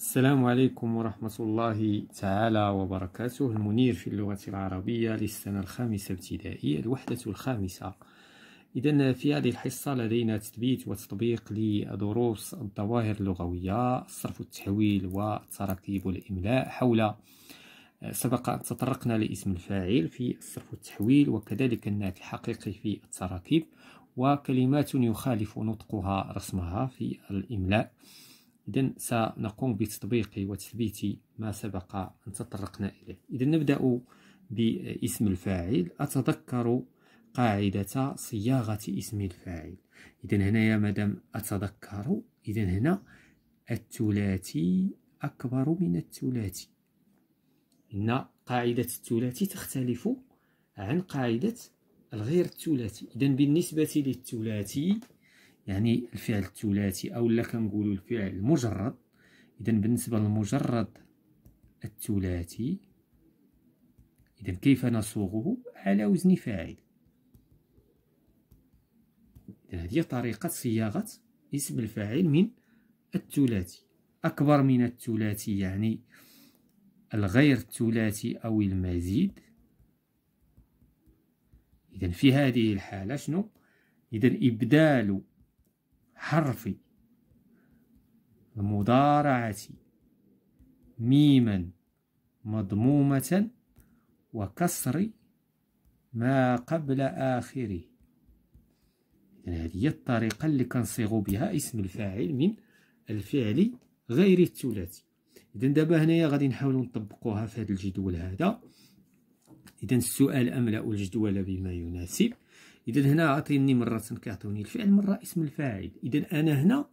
السلام عليكم ورحمة الله تعالى وبركاته المنير في اللغة العربية للسنة الخامسة ابتدائي الوحدة الخامسة إذا في هذه الحصة لدينا تثبيت وتطبيق لدروس الظواهر اللغوية الصرف والتحويل والتراكيب والإملاء حول آه، سبق أن تطرقنا لاسم الفاعل في الصرف والتحويل وكذلك الناتج الحقيقي في التراكيب وكلمات يخالف نطقها رسمها في الإملاء إذا سنقوم بتطبيق وتثبيت ما سبق أن تطرقنا إليه إذا نبدأ باسم الفاعل أتذكر قاعدة صياغة اسم الفاعل إذا يا مدام أتذكر إذا هنا الثلاثي أكبر من الثلاثي إن قاعدة الثلاثي تختلف عن قاعدة الغير الثلاثي إذا بالنسبة للثلاثي يعني الفعل الثلاثي لا كنقولوا الفعل المجرد اذا بالنسبه للمجرد الثلاثي اذا كيف نصوغه على وزن فاعل اذا هذه طريقه صياغه اسم الفاعل من الثلاثي اكبر من الثلاثي يعني الغير الثلاثي او المزيد اذا في هذه الحاله شنو اذا ابدال حرف المضارعة ميما مضمومة وكسر ما قبل آخره يعني هذه هي الطريقة اللي كنصيغو بها اسم الفاعل من الفعل غير الثلاثي إذا دابا هنايا غادي نحاولو نطبقوها في هذا الجدول هذا إذا السؤال أملأ الجدول بما يناسب اذا هنا عطيني مرة كيعطيوني الفعل مرة اسم الفاعل اذا انا هنا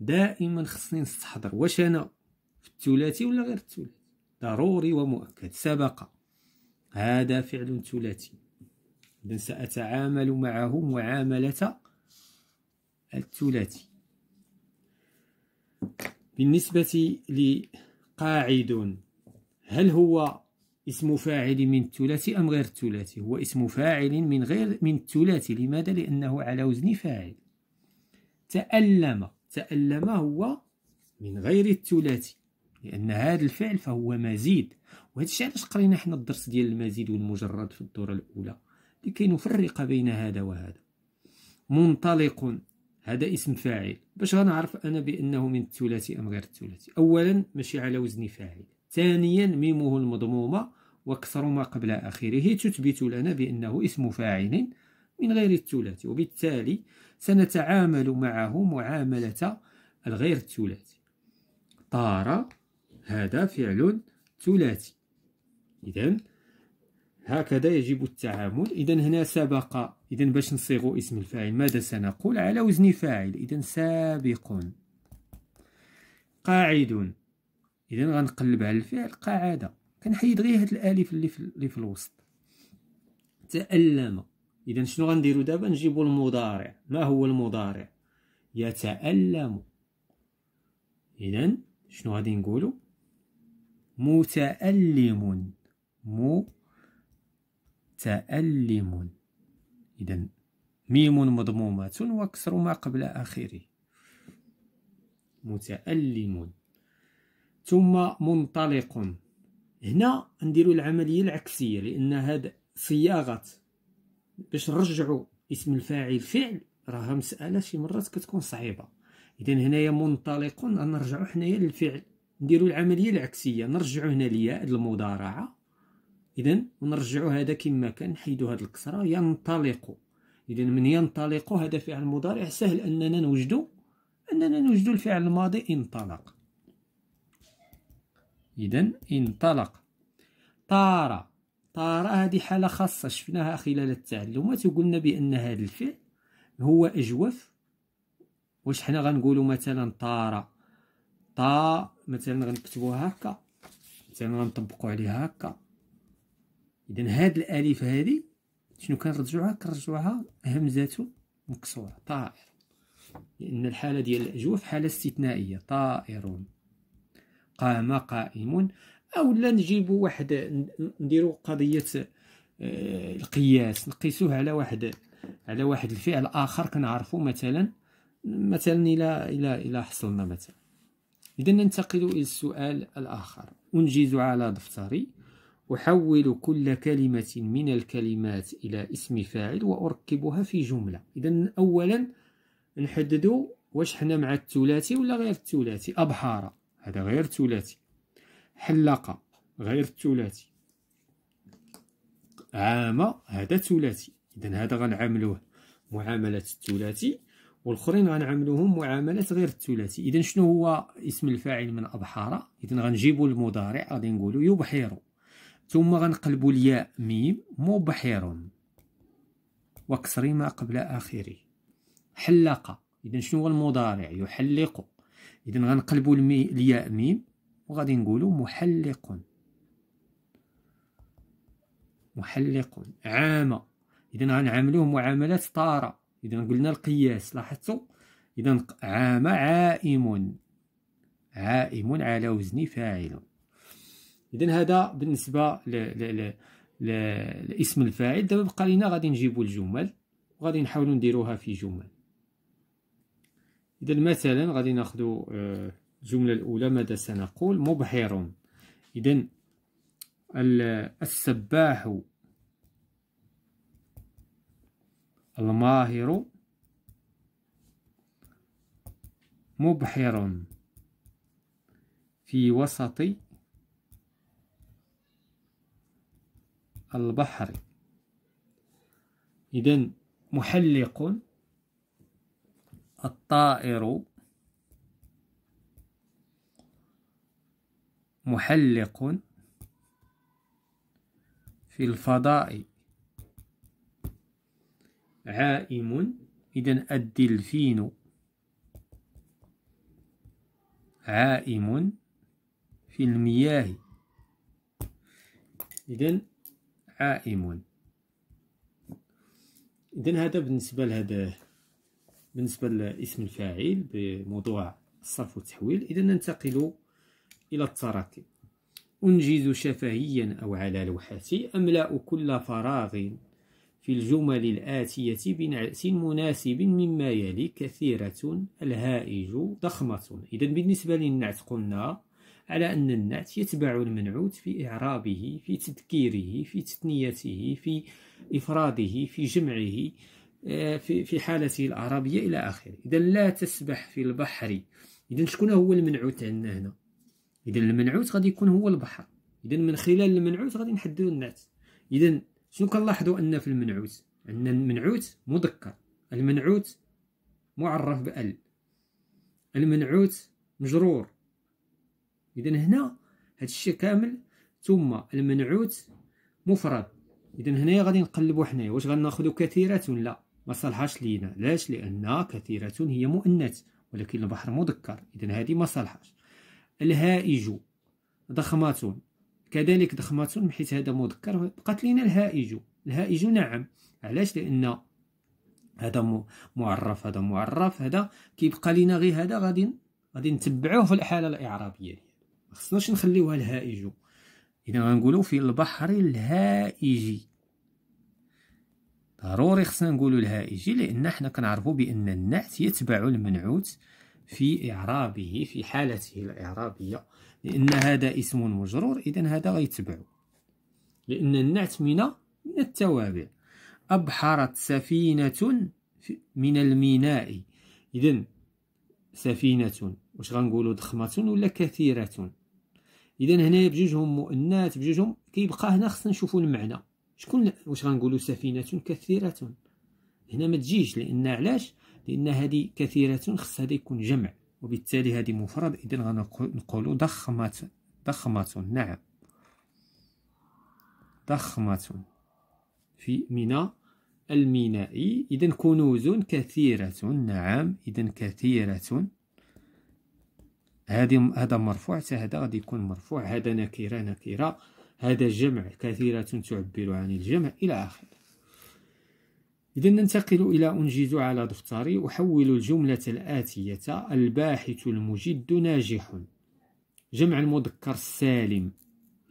دائما خصني نستحضر واش انا في الثلاثي ولا غير الثلاثي ضروري ومؤكد سبق هذا فعل ثلاثي اذا ساتعامل معه معاملة الثلاثي بالنسبة لقاعد هل هو اسم فاعل من الثلاثي أم غير الثلاثي هو اسم فاعل من غير من الثلاثي لماذا لأنه على وزن فاعل تألم تألم هو من غير الثلاثي لأن هذا الفعل فهو مزيد وهذا الشيء علاش قرينا حنا الدرس ديال المزيد والمجرد في الدورة الأولى لكي نفرق بين هذا وهذا منطلق هذا اسم فاعل باش غنعرف أنا بأنه من الثلاثي أم غير الثلاثي أولا ماشي على وزن فاعل ثانيا ميمه المضمومة وكسر ما قبل آخره تثبت لنا بأنه اسم فاعل من غير الثلاثي وبالتالي سنتعامل معه معاملة الغير الثلاثي طار هذا فعل ثلاثي إذا هكذا يجب التعامل إذا هنا سبق إذا باش نصيغ اسم الفاعل ماذا سنقول على وزن فاعل إذا سابق قاعد اذا غنقلب على الفعل قاعده كنحيد غير هاد الالف اللي في اللي في الوسط تالم اذا شنو غنديرو دابا نجيبو المضارع ما هو المضارع يتالم اذا شنو غادي نقولو متالم تالم اذا ميم مضمومه وكسر ما قبل اخره متالم ثم منطلق هنا نديرو العملية العكسية لأن هاد صياغة باش نرجعو اسم الفاعل فعل راها مسألة شي مرات كتكون صعيبة إذا هنايا منطلق نرجعو حنايا للفعل نديرو العملية العكسية نرجعو هنا لياء المضارعة إذا ونرجعو هذا كما كان نحيدو هاد الكسرة ينطلق إذا من ينطلق هذا فعل مضارع سهل أننا نوجدو أننا نوجدو الفعل الماضي انطلق إذا انطلق طار طار هذه حالة خاصة شفناها خلال التعلمات وقلنا بأن هذا الفعل هو أجوف واش حنا غنقولوا مثلا طار طا مثلا غنكتبوها هكا مثلا غنطبقوا عليها هكا إذا هاد الألف هذه شنو كنرجعوها كنرجعوها همزته مكسورة طائر لأن الحالة ديال الأجوف حالة استثنائية طائر قام قائم او لا نجيب واحد نديرو قضيه آه، القياس نقيسوه على واحد على واحد الفعل اخر كنعرفو مثلا مثلا الى الى الى حصلنا مثلا اذا ننتقل الى السؤال الاخر انجز على دفتري أحول كل كلمة من الكلمات إلى اسم فاعل وأركبها في جملة إذا أولا نحددوا واش حنا مع الثلاثي ولا غير الثلاثي أبحارة هذا غير ثلاثي حلاقة غير ثلاثي عامة هذا ثلاثي إذا هذا غنعاملوه معاملة الثلاثي والآخرين غنعاملوهم معاملة غير الثلاثي إذا شنو هو اسم الفاعل من أبحر إذا غنجيبو المضارع غادي نقولو يبحر ثم غنقلبو الياء ميم مبحر وكسري ما قبل آخره حلق إذا شنو هو المضارع يحلق اذا غنقلبوا المي الياء ميم وغادي نقولوا محلق محلق عام اذا غنعاملوه معامله طاره اذا قلنا القياس لاحظتوا اذا عام عائم عائم على وزن فاعل اذا هذا بالنسبه ل ل ل لاسم الفاعل دابا بقى لينا غادي نجيبو الجمل وغادي نحاولوا نديروها في جمل إذا مثلا غادي ناخذ آه، الجملة الأولى ماذا سنقول مبحر إذا السباح الماهر مبحر في وسط البحر إذا محلق الطائر محلق في الفضاء عائم إذا الدلفين عائم في المياه إذا عائم إذا هذا بالنسبة لهذا بالنسبة لاسم الفاعل بموضوع الصرف والتحويل إذا ننتقل إلى التراكيب أنجز شفهيا أو على لوحتي أملأ كل فراغ في الجمل الآتية بنعس مناسب مما يلي كثيرة الهائج ضخمة إذا بالنسبة للنعت قلنا على أن النعت يتبع المنعوت في إعرابه في تذكيره في تثنيته في إفراده في جمعه آه، في في حالته الأعرابية إلى آخره إذا لا تسبح في البحر إذا شكون هو المنعوت عندنا هنا إذا المنعوت غادي يكون هو البحر إذا من خلال المنعوت غادي نحددوا النعت إذا شنو كنلاحظوا أن في المنعوت أن المنعوت مذكر المنعوت معرف بأل المنعوت مجرور إذا هنا هذا الشيء كامل ثم المنعوت مفرد اذا هنايا غادي نقلبوا حنايا واش غناخذوا كثيرات ولا ما صلحش لينا علاش لان كثيره هي مؤنث ولكن البحر مذكر اذا هذه ما صلحش الهائج ضخمه كذلك ضخمه حيت هذا مذكر بقات لينا الهائج الهائج نعم علاش لان هذا معرف هذا معرف هذا كيبقى لينا غير هذا غادي غادي نتبعوه في الحاله الاعرابيه ما خصناش نخليوها الهائج اذا غنقولوا في البحر الهائجي ضروري خصنا نقولوا الهائجي لان حنا كنعرفوا بان النعت يتبع المنعوت في اعرابه في حالته الاعرابيه لان هذا اسم مجرور اذا هذا غيتبع لان النعت من من التوابع ابحرت سفينه من الميناء اذا سفينه واش غنقولوا ضخمه ولا كثيره اذا هنايا بجوجهم مؤنث بجوجهم كيبقى هنا خصنا نشوفوا المعنى شكون واش غنقولوا سفينه كثيره هنا ما تجيش لان علاش لان هذه كثيره خص هذا يكون جمع وبالتالي هذه مفرد اذا غنقولوا ضخمه ضخمه نعم ضخمه في ميناء الميناء اذا كنوز كثيره نعم اذا كثيره هذه هذا مرفوع حتى هذا غادي يكون مرفوع هذا نكره نكره هذا جمع كثيرة تعبر عن الجمع إلى آخره إذا ننتقل إلى أنجز على دفتري أحول الجملة الآتية الباحث المجد ناجح جمع المذكر السالم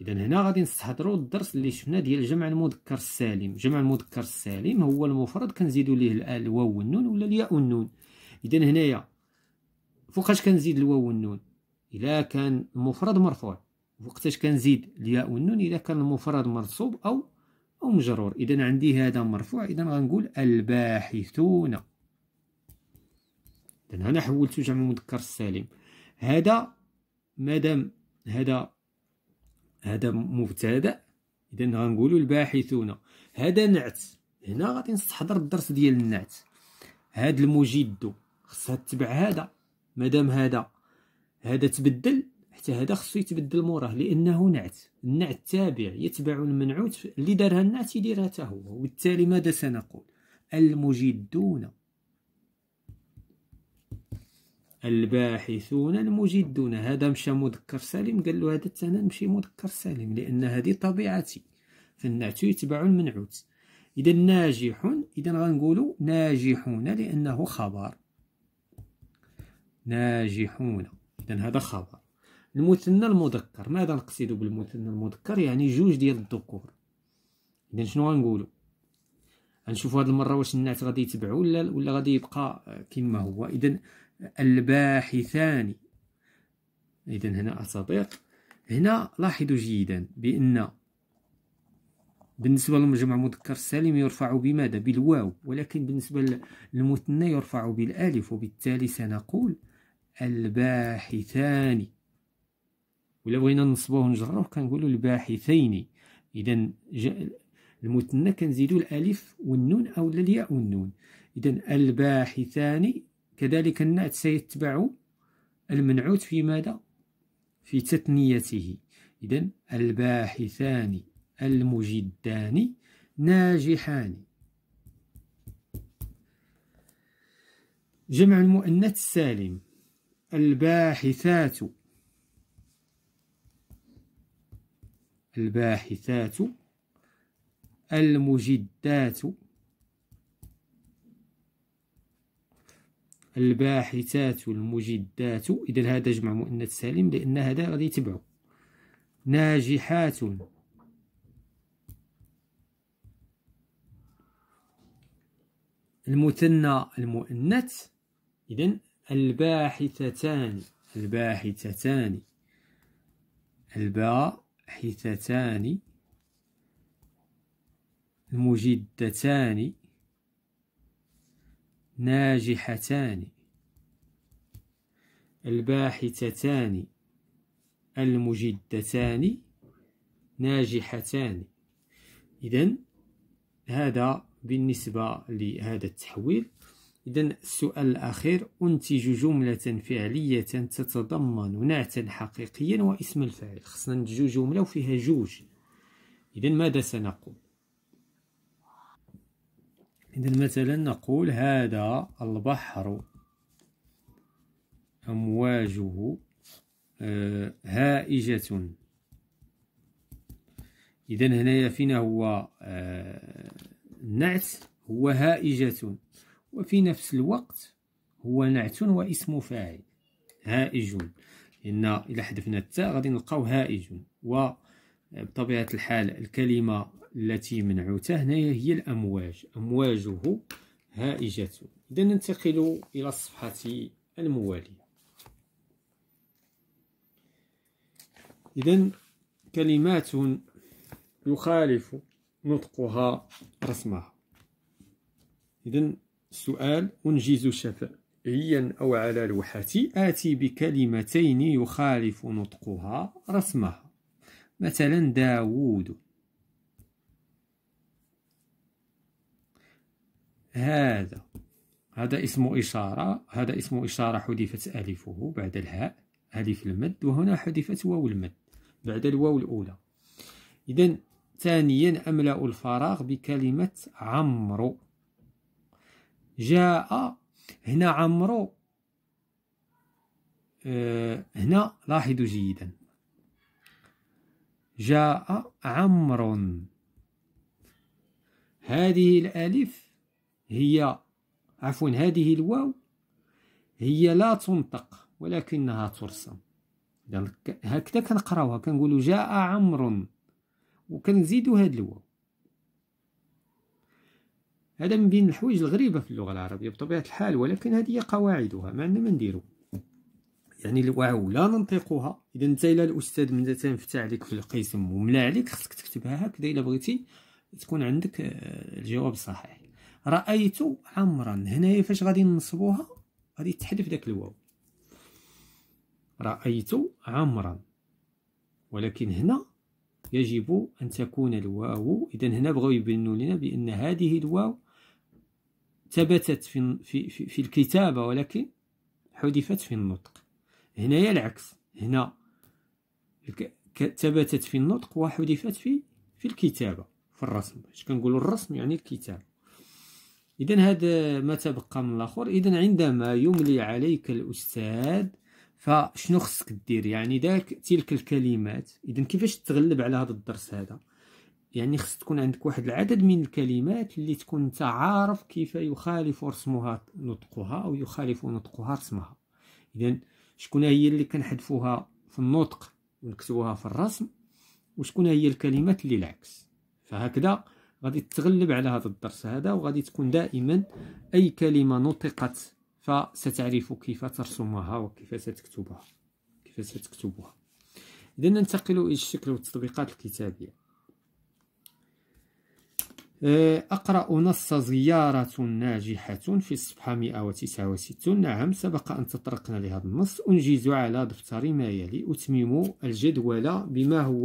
إذا هنا غادي نستحضروا الدرس اللي شفنا ديال جمع المذكر السالم جمع المذكر السالم هو المفرد كنزيدوا ليه الواو والنون ولا الياء والنون إذا هنايا فوقاش كنزيد الواو والنون إلا كان المفرد مرفوع وقتاش كنزيد الياء والنون اذا كان المفرد منصوب او او مجرور اذا عندي هذا مرفوع اذا غنقول الباحثون اذا هنا حولت جمع مذكر سالم هذا مادام هذا هذا مبتدا اذا غنقولوا الباحثون هذا نعت هنا غادي نستحضر الدرس ديال النعت هاد المجد خصها تتبع هذا مادام هذا هذا تبدل حتى هذا خصو يتبدل موراه لانه نعت النعت تابع يتبع المنعوت اللي دارها النعت يديرها حتى هو وبالتالي ماذا سنقول المجدون الباحثون المجدون هذا مشى مذكر سالم قال له هذا انا نمشي مذكر سالم لان هذه طبيعتي فالنعت يتبع المنعوت اذا ناجح اذا غنقولوا ناجحون لانه خبر ناجحون اذا هذا خبر المثنى المذكر ماذا نقصد بالمثنى المذكر يعني جوج ديال الذكور اذا شنو غنقولوا غنشوفوا هاد المره واش النعت غادي يتبعوا ولا ولا غادي يبقى كما هو اذا الباحثان اذا هنا اساطير هنا لاحظوا جيدا بان بالنسبه للمجمع المذكر السالم يرفع بماذا بالواو ولكن بالنسبه للمثنى يرفع بالالف وبالتالي سنقول الباحثان ولا بغينا نصبوه ونجروه كنقولوا الباحثين اذا المثنى كنزيدوا الالف والنون او الياء والنون اذا الباحثان كذلك النعت سيتبع المنعوت في ماذا في تثنيته اذا الباحثان المجدان ناجحان جمع المؤنث السالم الباحثات الباحثات المجدات الباحثات المجدات إذا هذا جمع مؤنث سالم لأن هذا غادي يتبعو ناجحات المثنى المؤنث إذا الباحثتان الباحثتان الباء المنحتتان مجدتان ناجحتان الباحثتان المجدتان ناجحتان إذن هذا بالنسبة لهذا التحويل إذا السؤال الأخير أنتج جملة فعلية تتضمن نعتا حقيقيا واسم الفاعل خصنا ننتجو جملة وفيها جوج إذا ماذا سنقول إذا مثلا نقول هذا البحر أمواجه آه، هائجة إذا هنايا فينا هو النعت آه، هو هائجة وفي نفس الوقت هو نعت واسم فاعل هائج لأن الى حذفنا التاء غادي نلقاو هائج وبطبيعة الحال الكلمة التي منعوتة هنا هي الأمواج أمواجه هائجة إذا ننتقل إلى الصفحة الموالية إذا كلمات يخالف نطقها رسمها إذا سؤال أنجز الشفاء عيا أو على لوحتي آتي بكلمتين يخالف نطقها رسمها مثلا داوود هذا هذا اسم إشارة هذا اسم إشارة حذفت ألفه بعد الهاء ألف المد وهنا حذفت واو المد بعد الواو الأولى إذا ثانيا أملأ الفراغ بكلمة عمرو جاء هنا عمرو آه، هنا لاحظوا جيدا جاء عمرو هذه الألف هي عفوا هذه الواو هي لا تنطق ولكنها ترسم هكذا كنقراوها كنقولوا جاء عمرو وكنزيدوا هاد الواو هذا من بين الحوايج الغريبة في اللغة العربية بطبيعة الحال ولكن هذه هي قواعدها ما عندنا ما نديرو يعني الواو لا ننطقها اذا انت الا الاستاذ من فتح عليك في القسم وملا عليك خصك تكتبها هكذا الا بغيتي تكون عندك آه، الجواب الصحيح رايت عمرا هنايا فاش غادي ننصبوها غادي تحذف داك الواو رايت عمرا ولكن هنا يجب ان تكون الواو اذا هنا بغاو يبينوا لنا بان هذه الواو ثبتت في, في, في, في الكتابة ولكن حذفت في النطق هنايا العكس هنا ثبتت في النطق وحذفت في في الكتابة في الرسم اش كنقولوا الرسم يعني الكتابة إذا هذا ما تبقى من الآخر إذا عندما يملي عليك الأستاذ فشنو خصك دير يعني ذاك تلك الكلمات إذا كيفاش تتغلب على هذا الدرس هذا يعني خص تكون عندك واحد العدد من الكلمات اللي تكون انت عارف كيف يخالف رسمها نطقها او يخالف نطقها رسمها اذا شكون هي اللي كنحذفوها في النطق ونكتبوها في الرسم وشكون هي الكلمات اللي العكس فهكذا غادي تتغلب على هذا الدرس هذا وغادي تكون دائما اي كلمه نطقت فستعرف كيف ترسمها وكيف ستكتبها كيف ستكتبها اذا ننتقل الى الشكل والتطبيقات الكتابيه آه، أقرأ نص زيارة ناجحة في الصفحة 169 نعم سبق أن تطرقنا لهذا النص أنجز على دفتر ما يلي أتمم الجدول بما هو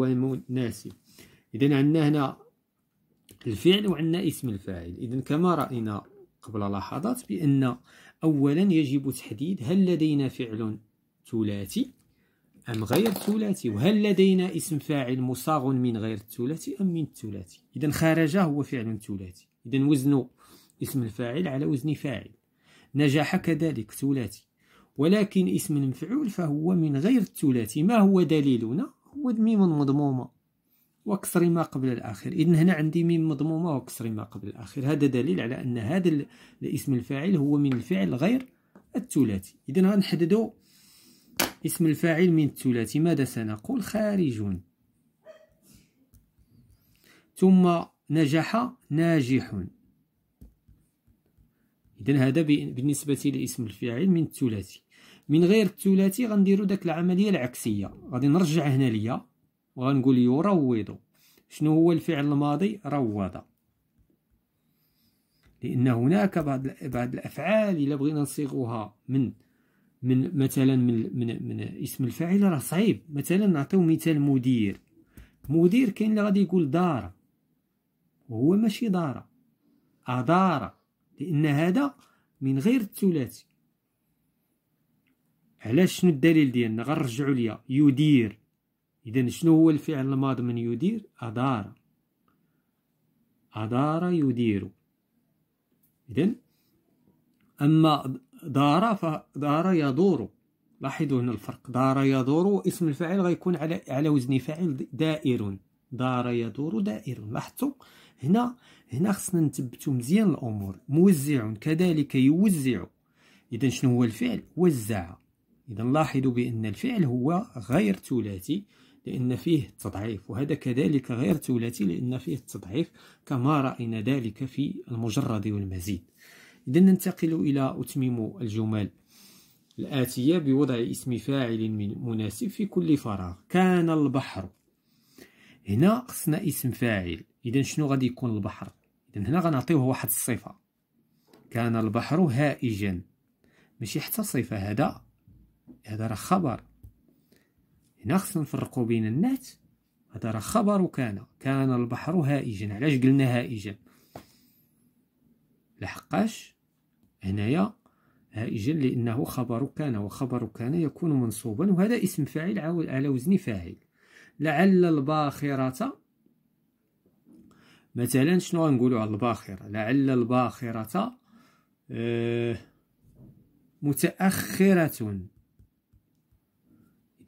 مناسب إذا عندنا هنا الفعل وعندنا اسم الفاعل إذا كما رأينا قبل لحظات بأن أولا يجب تحديد هل لدينا فعل ثلاثي أم غير الثلاثي وهل لدينا اسم فاعل مصاغ من غير الثلاثي أم من الثلاثي إذا خرج هو فعل ثلاثي إذا وزن اسم الفاعل على وزن فاعل نجح كذلك ثلاثي ولكن اسم المفعول فهو من غير الثلاثي ما هو دليلنا هو ميم مضمومة وكسر ما قبل الآخر إذا هنا عندي ميم مضمومة وكسر ما قبل الآخر هذا دليل على أن هذا الاسم الفاعل هو من الفعل غير الثلاثي إذا غنحددو اسم الفاعل من الثلاثي ماذا سنقول خارج ثم نجح ناجح إذا هذا بالنسبة لاسم الفاعل من الثلاثي من غير الثلاثي غنديرو داك العملية العكسية غادي نرجع هنا ليا وغنقول يروض شنو هو الفعل الماضي روض لأن هناك بعض الأفعال إلا بغينا نصيغوها من من مثلا من من, من اسم الفاعل راه صعيب مثلا نعطيو مثال مدير مدير كاين اللي غادي يقول دار وهو ماشي دار أدار لأن هذا من غير الثلاثي علاش شنو الدليل ديالنا غنرجعوا ليا يدير اذا شنو هو الفعل الماضي من يدير ادار ادار يدير اذا اما دار ف... دار يدور لاحظوا هنا الفرق دار يدور اسم الفاعل غيكون على على وزن فاعل دائر دار يدور دائر لاحظتوا هنا هنا خصنا نثبتوا مزيان الامور موزع كذلك يوزع اذا شنو هو الفعل وزع اذا لاحظوا بان الفعل هو غير ثلاثي لان فيه التضعيف وهذا كذلك غير ثلاثي لان فيه التضعيف كما راينا ذلك في المجرد والمزيد إذا ننتقل إلى أتمم الجمل الآتية بوضع اسم فاعل مناسب في كل فراغ كان البحر هنا خصنا اسم فاعل إذا شنو غادي يكون البحر إذا هنا غنعطيوه واحد الصفة كان البحر هائجا ماشي حتى صفة هذا هذا راه خبر هنا خصنا نفرقوا بين النات هذا راه خبر كان كان البحر هائجا علاش قلنا هائجا لحقاش هنايا هائجا آه، لأنه خبر كان وخبر كان يكون منصوبا وهذا اسم فاعل على وزن فاعل لعل الباخرة مثلا شنو غنقولوا على الباخرة لعل الباخرة آه متأخرة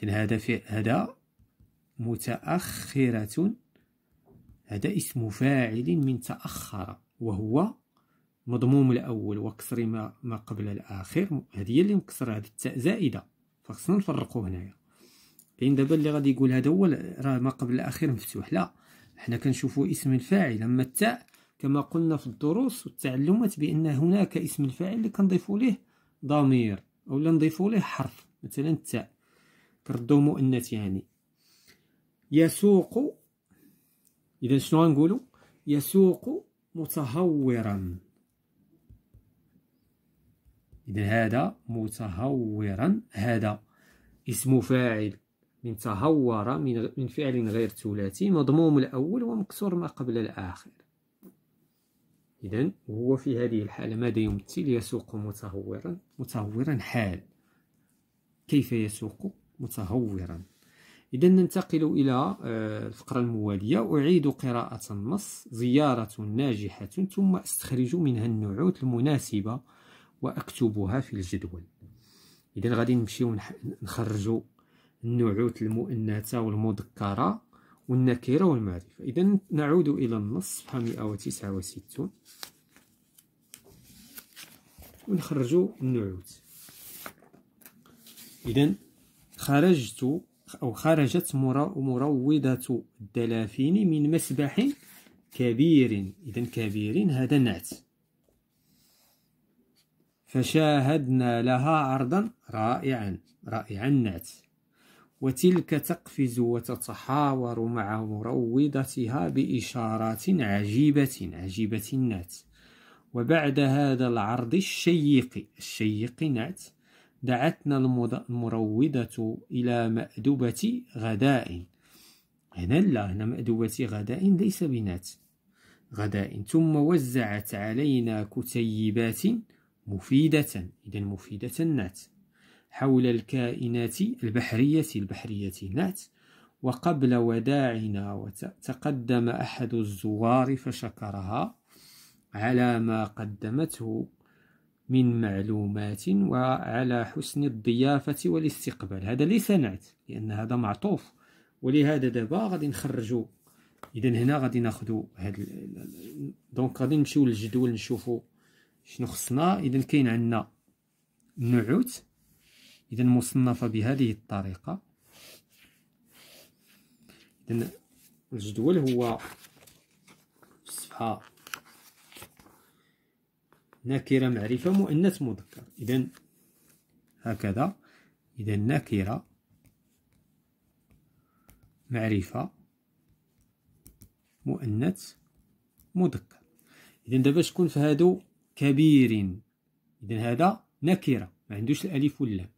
إذن هذا في هذا متأخرة هذا اسم فاعل من تأخر وهو مضموم الاول وكسر ما, ما قبل الاخر هذه هي اللي مكسره هذه التاء زائده فخصنا نفرقوا هنايا لان دابا اللي غادي يقول هذا هو راه ما قبل الاخير مفتوح لا حنا كنشوفوا اسم الفاعل اما التاء كما قلنا في الدروس والتعلمات بان هناك اسم الفاعل اللي كنضيفوا ليه ضمير اولا نضيفوا ليه حرف مثلا التاء كردو مؤنث يعني يسوق اذا شنو نقولوا يسوق متهورا إذا هذا متهورا هذا اسم فاعل من تهور من فعل غير ثلاثي مضموم الأول ومكسور ما قبل الآخر إذا هو في هذه الحالة ماذا يمثل يسوق متهورا متهورا حال كيف يسوق متهورا إذا ننتقل إلى آه، الفقرة الموالية أعيد قراءة النص زيارة ناجحة ثم أستخرج منها النعوت المناسبة وأكتبها في الجدول إذا غادي نمشيو نخرجو النعوت المؤنثة والمذكرة والنكرة والمعرفة إذا نعود إلى النص صفحة 169 ونخرجو النعوت إذا خرجت أو خرجت مروضة الدلافين من مسبح كبير إذا كبير هذا نعت فشاهدنا لها عرضا رائعا رائعا النعت وتلك تقفز وتتحاور مع مروضتها بإشارات عجيبة عجيبة النعت وبعد هذا العرض الشيق الشيق نعت دعتنا المروضة إلى مأدبة غداء هنا لا هنا مأدبة غداء ليس بنات غداء ثم وزعت علينا كتيبات مفيدة إذا مفيدة النعت حول الكائنات البحرية البحرية نات وقبل وداعنا وتقدم أحد الزوار فشكرها على ما قدمته من معلومات وعلى حسن الضيافة والاستقبال هذا ليس نعت لأن هذا معطوف ولهذا دابا غادي نخرجوا إذا هنا غادي ناخذوا هاد دونك غادي نمشيو للجدول نشوفوا شنو خصنا اذا كاين عندنا نعوت اذا مصنفه بهذه الطريقه اذا الجدول هو الصفحه نكره معرفه مؤنث مذكر اذا هكذا اذا نكره معرفه مؤنث مذكر اذا دابا شكون في هادو كبير إذا هذا نكرة ما عندوش الألف واللام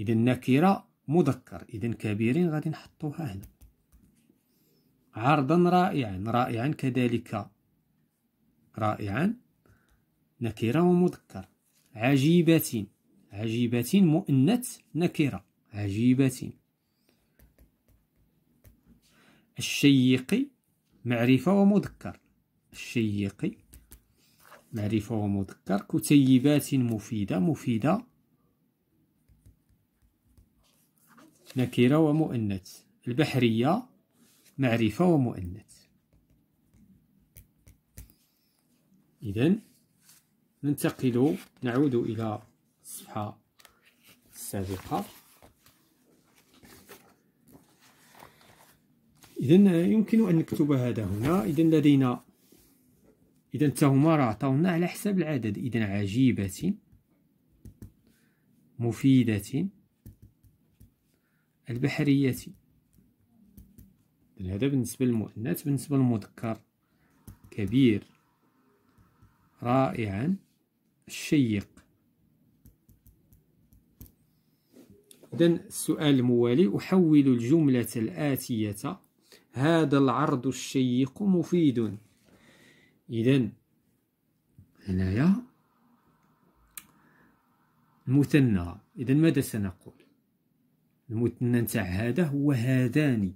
إذا نكرة مذكر إذا كبير غادي نحطوها هنا عرضا رائعا رائعا كذلك رائعا نكرة ومذكر عجيبة عجيبة مؤنث نكرة عجيبة الشيق معرفة ومذكر الشيق معرفة ومذكر كتيبات مفيدة مفيدة نكرة ومؤنث البحرية معرفة ومؤنث إذا ننتقل نعود إلى الصفحة السابقة إذا يمكن أن نكتب هذا هنا إذا لدينا اذا حتى هما راه عطاونا على حساب العدد اذا عجيبه مفيده البحريه هذا بالنسبه للمؤنث بالنسبه للمذكر كبير رائعا شيق إذا السؤال الموالي أحول الجملة الآتية هذا العرض الشيق مفيد إذا هنايا مثنى إذا ماذا سنقول المثنى نتاع هذا هو هذان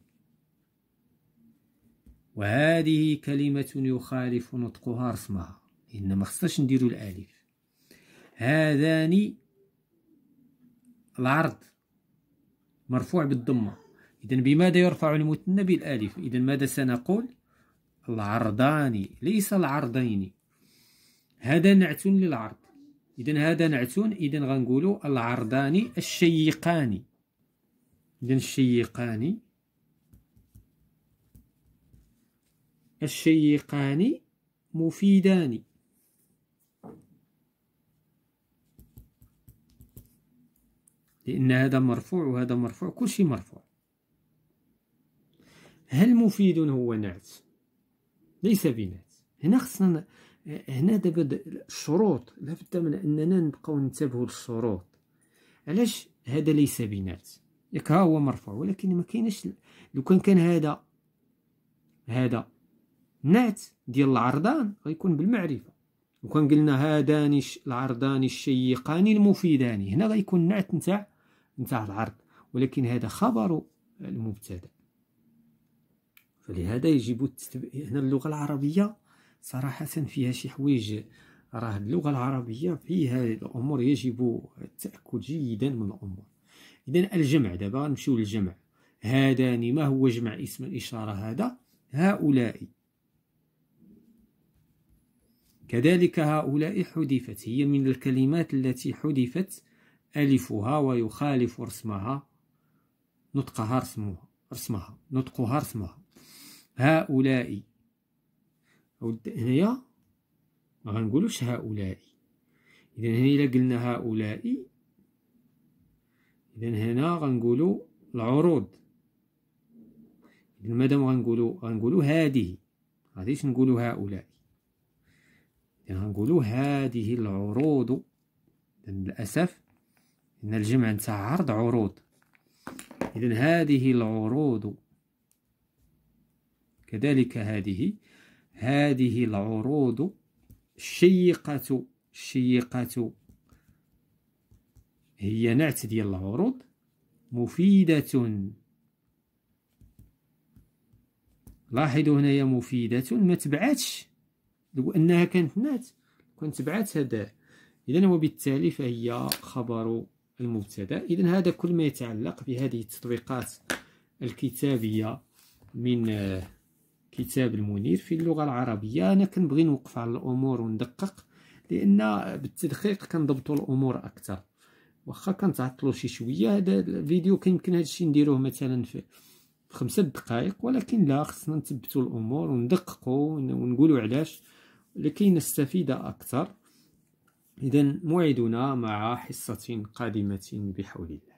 وهذه كلمة يخالف نطقها رسمها لأن ما خصناش نديرو الألف هذان العرض مرفوع بالضمة إذا بماذا يرفع المثنى بالألف إذا ماذا سنقول العرضان ليس العرضين هذا نعت للعرض اذا هذا نعت اذا غنقولوا العرضان الشيقان اذا الشيقان الشيقان مفيدان لأن هذا مرفوع وهذا مرفوع كل شيء مرفوع هل مفيد هو نعت ليس بنات هنا خصنا هنا دابا الشروط لابد من اننا نبقاو ننتبهوا للشروط علاش هذا ليس بنات ياك ها هو مرفوع ولكن ما كاينش لو كان كان هذا هذا نعت ديال العرضان غيكون بالمعرفه وكان قلنا هذان العرضان الشيقان المفيدان هنا غيكون نعت نتاع نتاع العرض ولكن هذا خبر المبتدا فلهذا يجب التتب... هنا اللغه العربيه صراحه فيها شي حوايج راه اللغه العربيه فيها الامور يجب التاكد جيدا من الامور اذا الجمع دابا نمشيو للجمع هذان ما هو جمع اسم الاشاره هذا هؤلاء كذلك هؤلاء حذفت هي من الكلمات التي حذفت ألفها ويخالف رسمها نطقها رسمها رسمها نطقها رسمها هؤلاء أو هنايا ما غنقولوش هؤلاء إذا هنا إلا قلنا هؤلاء إذا هنا غنقولو العروض إذا مادام غنقولو غنقولو هذه غاديش نقولو هؤلاء إذا غنقولو هذه العروض للأسف إن الجمع نتاع عرض عروض إذا هذه العروض كذلك هذه هذه العروض الشيقة الشيقة هي نعت ديال العروض مفيدة لاحظوا هنايا مفيدة ما تبعتش لو أنها كانت نعت كنت تبعت هذا إذا وبالتالي فهي خبر المبتدا إذا هذا كل ما يتعلق بهذه التطبيقات الكتابية من كتاب المنير في اللغة العربية أنا كنبغي نوقف على الأمور وندقق لأن بالتدقيق كنضبطوا الأمور أكثر واخا كنتعطلوا شي شوية هذا الفيديو كيمكن هذا الشيء نديروه مثلا في خمسة دقائق ولكن لا خصنا نثبتوا الأمور وندققوا ونقولوا علاش لكي نستفيد أكثر إذا موعدنا مع حصة قادمة بحول الله